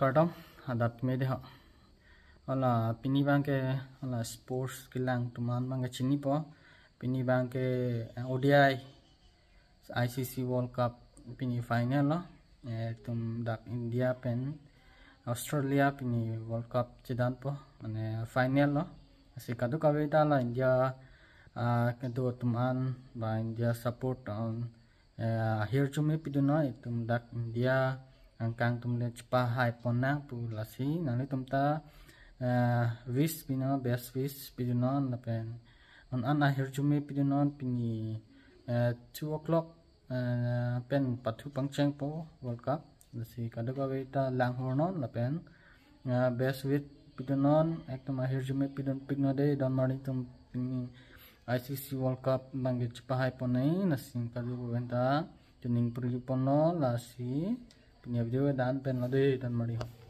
কাৰ্টন দাঁতমে দেহ অলা পিনি বাংকে অলা স্পৰ্টছ গিলাং তোমাৰ বাংকে চিনি পোৱা পিনি বাংকে ODI I C C world cup পিনি ফাইনেল তুম ডাক ইণ্ডিয়া পেন অষ্ট্ৰেলিয়া পিনি ৱৰ্ল্ড কাপ চিদান পোৱা মানে ফাইনেল শিকাটো কাবি তালা ইণ্ডিয়া কিন্তু তোমাৰ বা ইণ্ডিয়া ছাপৰ্ট হিয়াৰ চুমি পিদু নহয় তুম ডাক India angkang kemudian cepahai ponang pulasi nanti temta eh, wis pina best wis pidunon lapen on an akhir jume pidunon pini eh, two o'clock eh, pen patu pangceng po world cup lasi kada kawe ta langhornon lapen best wit pidunon ekdom akhir jume pidun pigno de don mari tum pini ICC World Cup cepat hai ponai nasi, kadu wenta tuning pergi pono lasi ನೀವು ಇದೇ than pain ಅನ್ನೋದೇ ಇದನ್ನು ಮಾಡಿ